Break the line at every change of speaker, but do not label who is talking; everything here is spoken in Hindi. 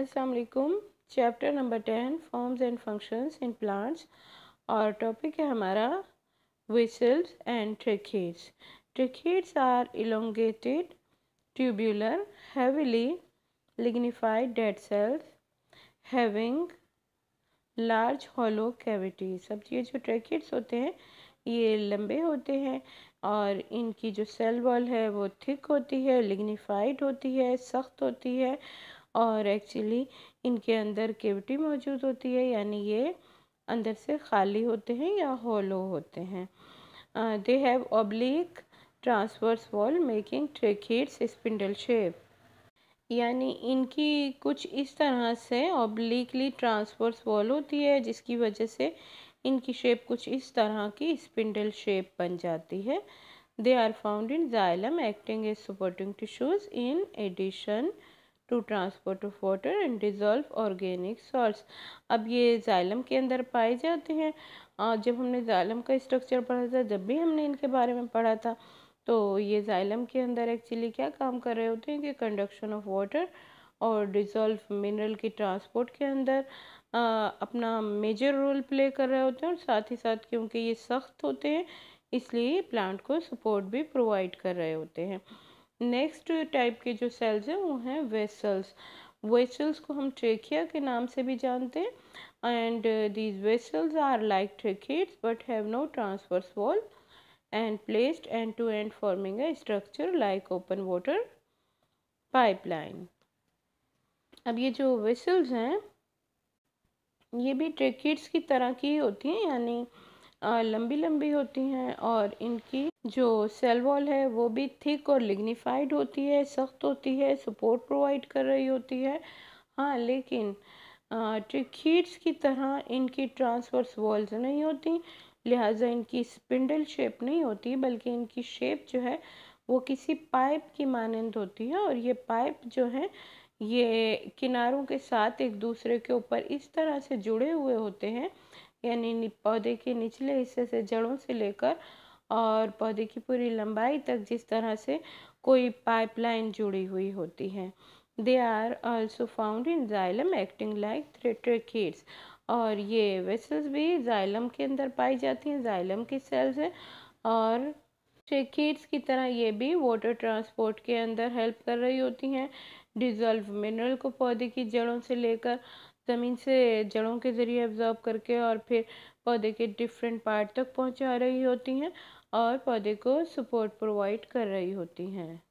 असलकुम chapter number ten forms and functions in plants और टॉपिक है हमारा vessels and tracheids tracheids are elongated tubular heavily lignified dead cells having large hollow cavity सब ये जो ट्रिकेट्स होते हैं ये लंबे होते हैं और इनकी जो सेल वॉल है वो थिक होती है लिग्निफाइड होती है सख्त होती है और एक्चुअली इनके अंदर केविटी मौजूद होती है यानी ये अंदर से खाली होते हैं या होलो होते हैं they have oblique transverse wall making tracheids spindle shape यानी इनकी कुछ इस तरह से ऑब्लिकली ट्रांसवर्स वॉल होती है जिसकी वजह से इनकी शेप कुछ इस तरह की स्पिंडल शेप बन जाती है they are found in xylem acting as supporting tissues in addition to transport of water and dissolve organic salt अब ये जाइलम के अंदर पाए जाते हैं जब हमने जाइलम का स्ट्रक्चर पढ़ा था जब भी हमने इनके बारे में पढ़ा था तो ये जाइलम के अंदर एक्चुअली क्या काम कर रहे होते हैं कि कंडक्शन ऑफ वाटर और डिज़ोल्व मिनरल की ट्रांसपोर्ट के अंदर आ, अपना मेजर रोल प्ले कर रहे होते हैं और साथ ही साथ क्योंकि ये सख्त होते हैं इसलिए प्लांट को सपोर्ट भी प्रोवाइड कर रहे होते हैं नेक्स्ट टाइप के जो सेल्स हैं वो हैं वेसल्स वेसल्स को हम ट्रेकिया के नाम से भी जानते हैं and these vessels are like tracheids but have no transverse wall end placed end to end forming a structure like open water pipeline अब ये जो वेसल्स हैं ये भी ट्रेकिट्स की तरह की होती हैं यानी लंबी लंबी होती हैं और इनकी जो सेल वॉल है वो भी थिक और लिग्निफाइड होती है सख्त होती है सपोर्ट प्रोवाइड कर रही होती है हाँ लेकिन ट्रिकीट्स की तरह इनकी ट्रांसवर्स वॉल्स नहीं होती लिहाजा इनकी स्पिंडल शेप नहीं होती बल्कि इनकी शेप जो है वो किसी पाइप की मानंद होती है और ये पाइप जो है ये किनारों के साथ एक दूसरे के ऊपर इस तरह से जुड़े हुए होते हैं यानी पौधे के निचले हिस्से से जड़ों से लेकर और पौधे की पूरी लंबाई तक जिस तरह से कोई पाइपलाइन जुड़ी हुई होती है they are also found in xylem acting like the tracheids और ये वेसल्स भी जाइलम के अंदर पाई जाती हैं जाइलम की सेल्स हैं और ट्रेकिड्स की तरह ये भी वाटर ट्रांसपोर्ट के अंदर हेल्प कर रही होती हैं डिजॉल्व मिनरल को पौधे की जड़ों से लेकर ज़मीन से जड़ों के ज़रिए ऑब्ज़र्व करके और फिर पौधे के डिफरेंट पार्ट तक पहुंचा रही होती हैं और पौधे को सपोर्ट प्रोवाइड कर रही होती हैं